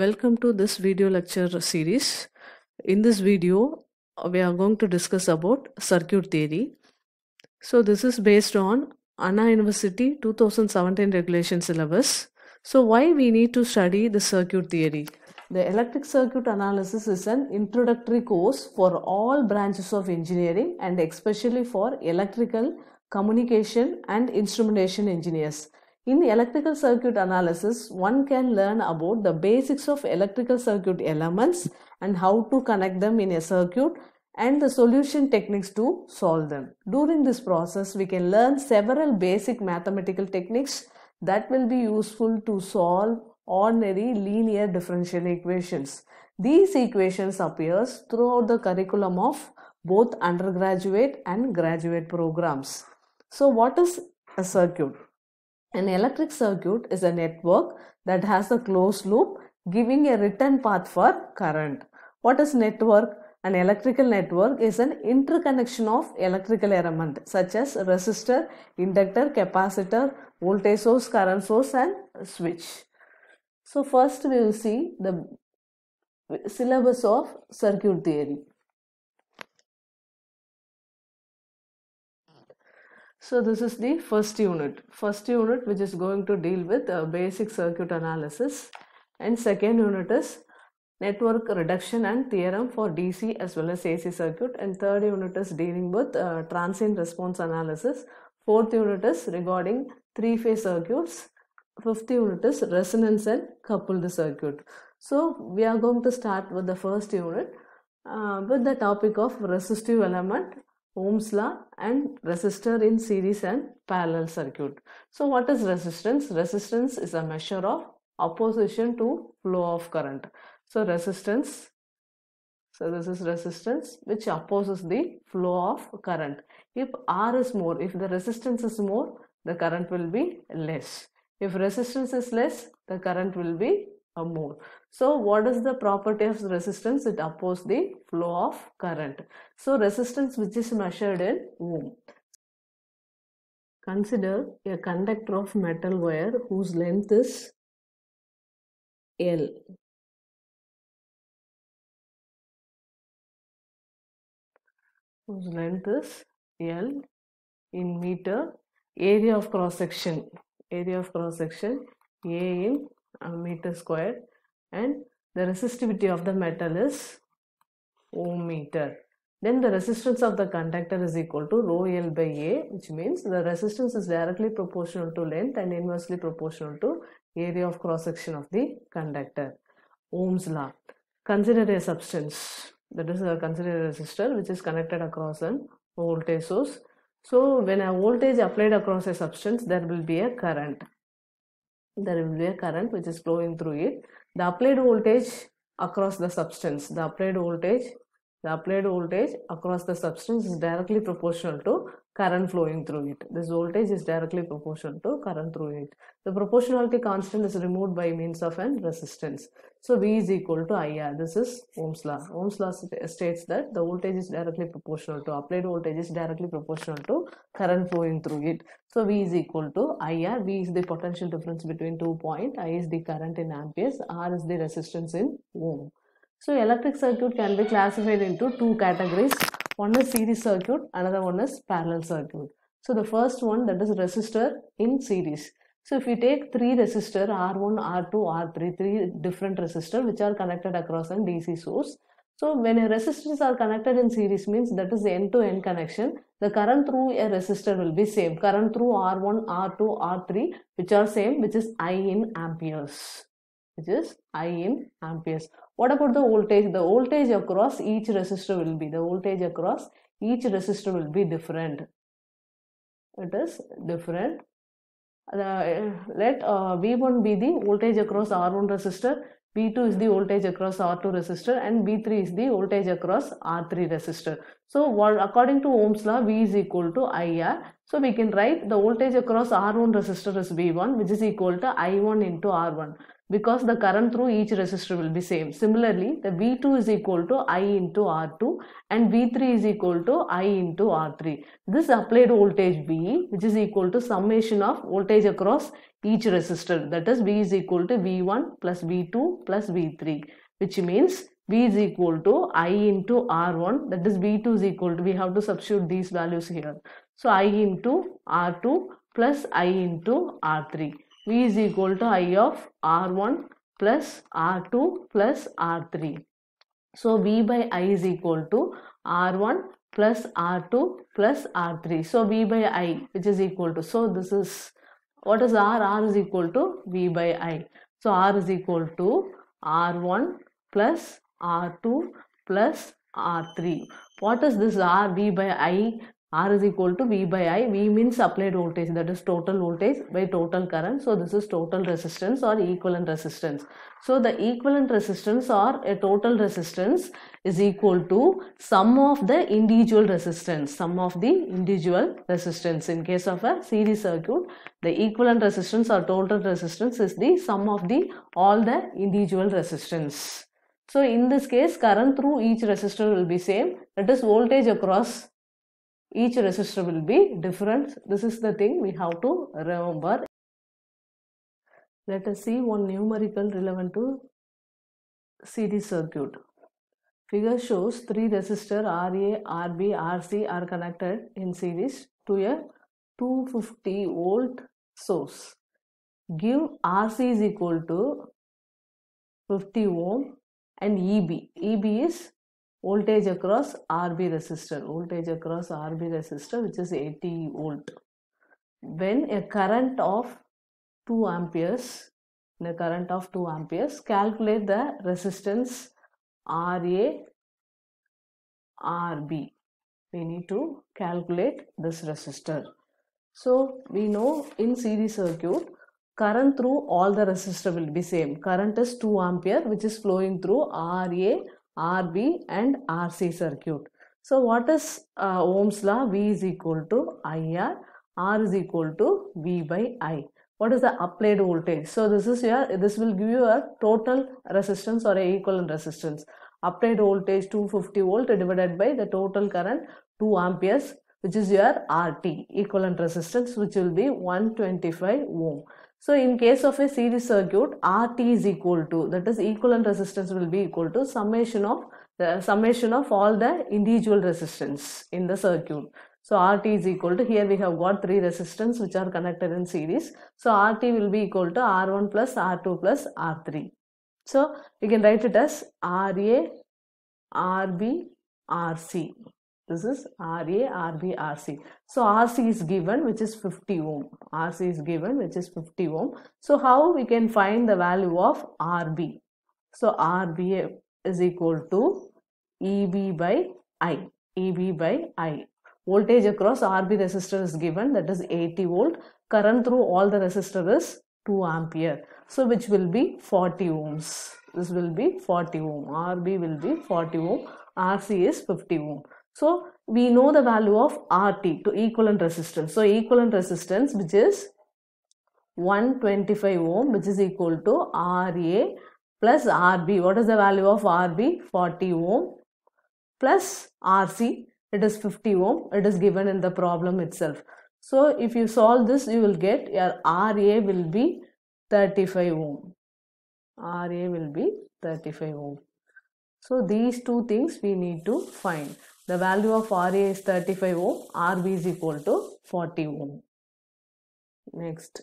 Welcome to this video lecture series. In this video, we are going to discuss about circuit theory. So this is based on Anna University 2017 regulation syllabus. So why we need to study the circuit theory? The electric circuit analysis is an introductory course for all branches of engineering and especially for electrical, communication and instrumentation engineers. In the electrical circuit analysis, one can learn about the basics of electrical circuit elements and how to connect them in a circuit and the solution techniques to solve them. During this process, we can learn several basic mathematical techniques that will be useful to solve ordinary linear differential equations. These equations appears throughout the curriculum of both undergraduate and graduate programs. So what is a circuit? An electric circuit is a network that has a closed loop giving a return path for current. What is network? An electrical network is an interconnection of electrical element such as resistor, inductor, capacitor, voltage source, current source and switch. So first we will see the syllabus of circuit theory. So this is the first unit. First unit which is going to deal with uh, basic circuit analysis and second unit is network reduction and theorem for DC as well as AC circuit and third unit is dealing with uh, transient response analysis. Fourth unit is regarding three phase circuits. Fifth unit is resonance and coupled circuit. So we are going to start with the first unit uh, with the topic of resistive element Ohm's law and resistor in series and parallel circuit. So what is resistance? Resistance is a measure of opposition to flow of current. So resistance, so this is resistance which opposes the flow of current. If R is more, if the resistance is more, the current will be less. If resistance is less, the current will be more. So what is the property of resistance? It opposes the flow of current. So resistance which is measured in ohm. Consider a conductor of metal wire whose length is L. Whose length is L in meter, area of cross section, area of cross section A in uh, meter square and the resistivity of the metal is ohm meter. Then the resistance of the conductor is equal to rho L by A which means the resistance is directly proportional to length and inversely proportional to area of cross section of the conductor. Ohm's law. Consider a substance that is a consider a resistor which is connected across an voltage source. So when a voltage applied across a substance there will be a current. There will be a current which is flowing through it the applied voltage across the substance the applied voltage the applied voltage across the substance is directly proportional to current flowing through it. This voltage is directly proportional to current through it. The proportionality constant is removed by means of an resistance. So V is equal to IR. This is Ohm's law. Ohm's law states that the voltage is directly proportional to applied voltage is directly proportional to current flowing through it. So V is equal to IR. V is the potential difference between two point. I is the current in amperes. R is the resistance in ohm. So electric circuit can be classified into two categories. One is series circuit, another one is parallel circuit. So the first one that is resistor in series. So if we take three resistor R1, R2, R3, three different resistor which are connected across a DC source. So when a resistors are connected in series means that is end to end connection, the current through a resistor will be same. Current through R1, R2, R3 which are same which is I in amperes which is I in amperes. What about the voltage? The voltage across each resistor will be, the voltage across each resistor will be different. It is different. The, uh, let uh, V1 be the voltage across R1 resistor, V2 is the voltage across R2 resistor and V3 is the voltage across R3 resistor. So what, according to Ohm's law, V is equal to IR. So we can write the voltage across R1 resistor is V1 which is equal to I1 into R1 because the current through each resistor will be same. Similarly, the V2 is equal to I into R2 and V3 is equal to I into R3. This applied voltage V which is equal to summation of voltage across each resistor that is V is equal to V1 plus V2 plus V3 which means V is equal to I into R1 that is V2 is equal to we have to substitute these values here. So I into R2 plus I into R3 V is equal to I of R1 plus R2 plus R3. So V by I is equal to R1 plus R2 plus R3. So V by I which is equal to. So this is what is R? R is equal to V by I. So R is equal to R1 plus R2 plus R3. What is this R? V by I R is equal to V by I. V means applied voltage that is total voltage by total current. So this is total resistance or equivalent resistance. So the equivalent resistance or a total resistance is equal to sum of the individual resistance. Sum of the individual resistance. In case of a series circuit, the equivalent resistance or total resistance is the sum of the all the individual resistance. So in this case current through each resistor will be same. That is voltage across each resistor will be different. This is the thing we have to remember. Let us see one numerical relevant to series circuit. Figure shows three resistors RA, RB, RC are connected in series to a 250 volt source. Give RC is equal to 50 ohm and EB. EB is voltage across RB resistor, voltage across RB resistor which is 80 volt. When a current of 2 amperes, in a current of 2 amperes, calculate the resistance RA, RB. We need to calculate this resistor. So we know in series circuit, current through all the resistor will be same. Current is 2 ampere which is flowing through RA, RB and RC circuit. So what is uh, Ohm's law? V is equal to IR, R is equal to V by I. What is the applied voltage? So this is your, this will give you a total resistance or a equivalent resistance. Applied voltage 250 volt divided by the total current 2 amperes which is your RT equivalent resistance which will be 125 ohm. So in case of a series circuit, RT is equal to, that is equivalent resistance will be equal to summation of the summation of all the individual resistance in the circuit. So RT is equal to, here we have got three resistance which are connected in series. So RT will be equal to R1 plus R2 plus R3. So we can write it as RA, RB, RC this is RA, RB, RC. So RC is given which is 50 ohm. RC is given which is 50 ohm. So how we can find the value of RB? So RB is equal to EB by I. EB by I. Voltage across RB resistor is given that is 80 volt. Current through all the resistor is 2 ampere. So which will be 40 ohms. This will be 40 ohm. RB will be 40 ohm. RC is 50 ohm. So we know the value of RT to equivalent resistance. So equivalent resistance which is 125 ohm which is equal to RA plus RB. What is the value of RB? 40 ohm plus RC it is 50 ohm. It is given in the problem itself. So if you solve this you will get your RA will be 35 ohm. RA will be 35 ohm. So these two things we need to find. The value of Ra is 35 ohm, Rb is equal to 40 ohm. Next,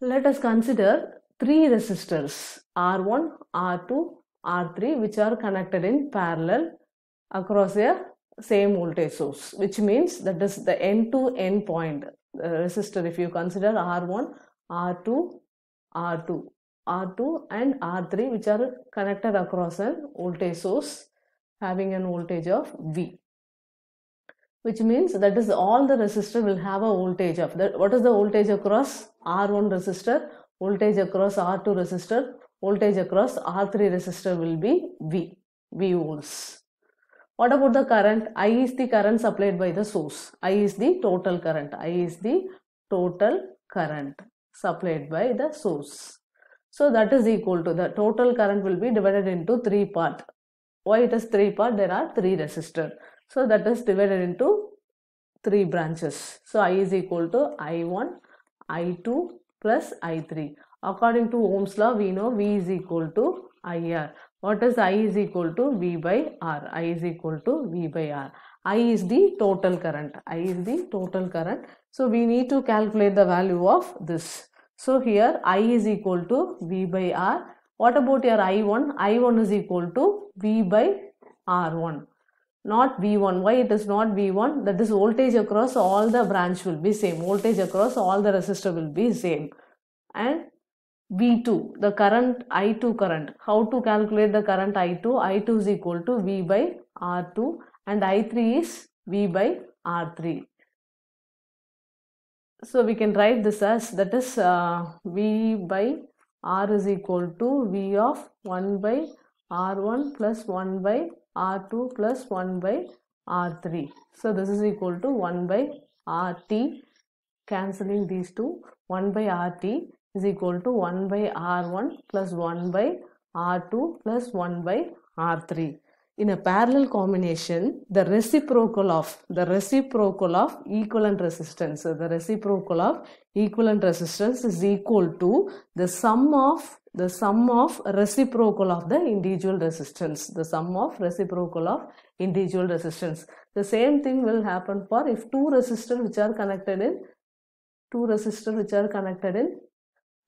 let us consider three resistors R1, R2, R3 which are connected in parallel across a same voltage source which means that is the end to end point the resistor if you consider R1, R2, R2, R2 and R3 which are connected across a voltage source having an voltage of V which means that is all the resistor will have a voltage of that what is the voltage across R1 resistor voltage across R2 resistor voltage across R3 resistor will be V V volts what about the current I is the current supplied by the source I is the total current I is the total current supplied by the source so that is equal to the total current will be divided into three part why it is 3 part there are 3 resistor, so that is divided into 3 branches so i is equal to i1 i2 plus i3 according to ohm's law we know v is equal to ir what is i is equal to v by r i is equal to v by r i is the total current i is the total current so we need to calculate the value of this so here i is equal to v by r what about your I1? I1 is equal to V by R1 not V1. Why it is not V1? That is voltage across all the branch will be same. Voltage across all the resistor will be same. And V2, the current I2 current. How to calculate the current I2? I2 is equal to V by R2 and I3 is V by R3. So we can write this as that is uh, V by R is equal to V of 1 by R1 plus 1 by R2 plus 1 by R3. So this is equal to 1 by RT cancelling these two 1 by RT is equal to 1 by R1 plus 1 by R2 plus 1 by R3 in a parallel combination, the reciprocal of, the reciprocal of equivalent resistance, so the reciprocal of equivalent resistance is equal to the sum of, the sum of reciprocal of the individual resistance, the sum of reciprocal of individual resistance. The same thing will happen for if two resistors which are connected in, two resistors which are connected in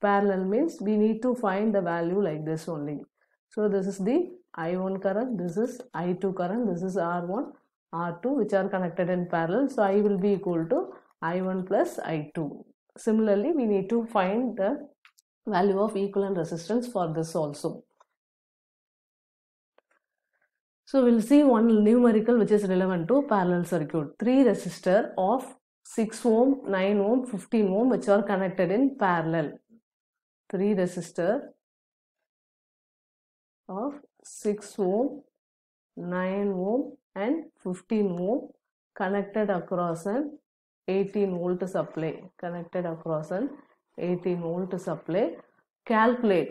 parallel means we need to find the value like this only. So this is the I1 current, this is I2 current, this is R1, R2 which are connected in parallel. So I will be equal to I1 plus I2. Similarly, we need to find the value of equivalent resistance for this also. So we'll see one numerical which is relevant to parallel circuit. Three resistor of 6 ohm, 9 ohm, 15 ohm which are connected in parallel. Three resistor of 6 ohm, 9 ohm and 15 ohm connected across an 18 volt supply connected across an 18 volt supply. Calculate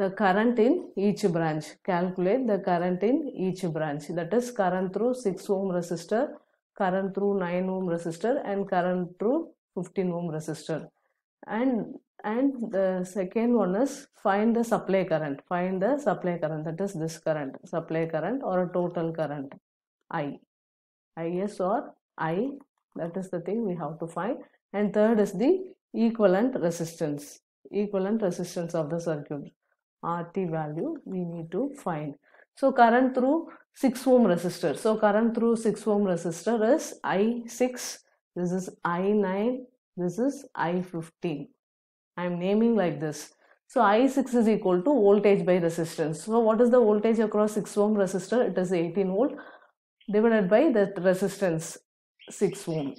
the current in each branch. Calculate the current in each branch. That is current through 6 ohm resistor, current through 9 ohm resistor and current through 15 ohm resistor. And and the second one is find the supply current find the supply current that is this current supply current or total current i is or i that is the thing we have to find and third is the equivalent resistance equivalent resistance of the circuit rt value we need to find so current through 6 ohm resistor so current through 6 ohm resistor is i6 this is i9 this is i15 I'm naming like this. So I6 is equal to voltage by resistance. So what is the voltage across 6 ohm resistor? It is 18 volt divided by the resistance 6 ohm.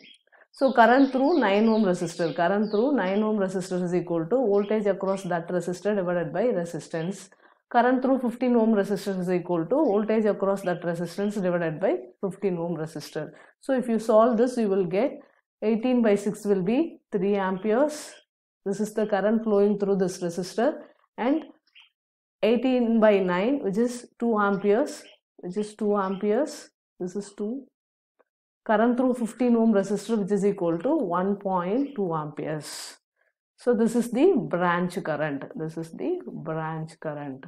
So current through 9 ohm resistor. Current through 9 ohm resistor is equal to voltage across that resistor divided by resistance. Current through 15 ohm resistor is equal to voltage across that resistance divided by 15 ohm resistor. So if you solve this you will get 18 by 6 will be 3 amperes this is the current flowing through this resistor and 18 by 9 which is 2 amperes which is 2 amperes this is 2 current through 15 ohm resistor which is equal to 1.2 amperes so this is the branch current this is the branch current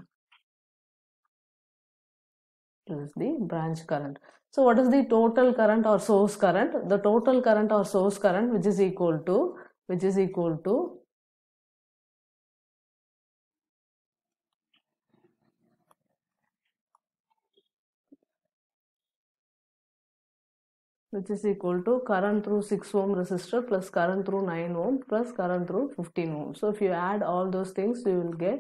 this is the branch current so what is the total current or source current the total current or source current which is equal to which is equal to which is equal to current through 6 ohm resistor plus current through 9 ohm plus current through 15 ohm. So if you add all those things you will get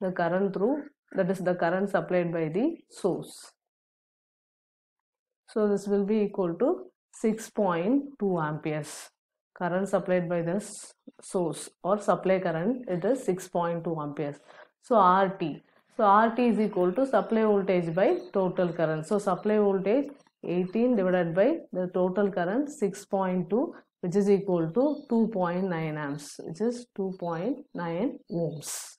the current through that is the current supplied by the source. So this will be equal to 6.2 amperes current supplied by the source or supply current it is 6.2 amperes. So RT. So RT is equal to supply voltage by total current. So supply voltage 18 divided by the total current 6.2 which is equal to 2.9 amps which is 2.9 ohms.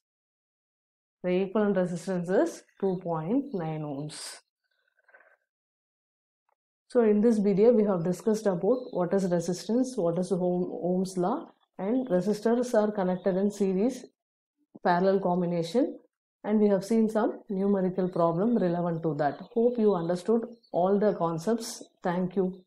The equivalent resistance is 2.9 ohms. So in this video we have discussed about what is resistance, what is Ohm's law and resistors are connected in series parallel combination and we have seen some numerical problem relevant to that. Hope you understood all the concepts. Thank you.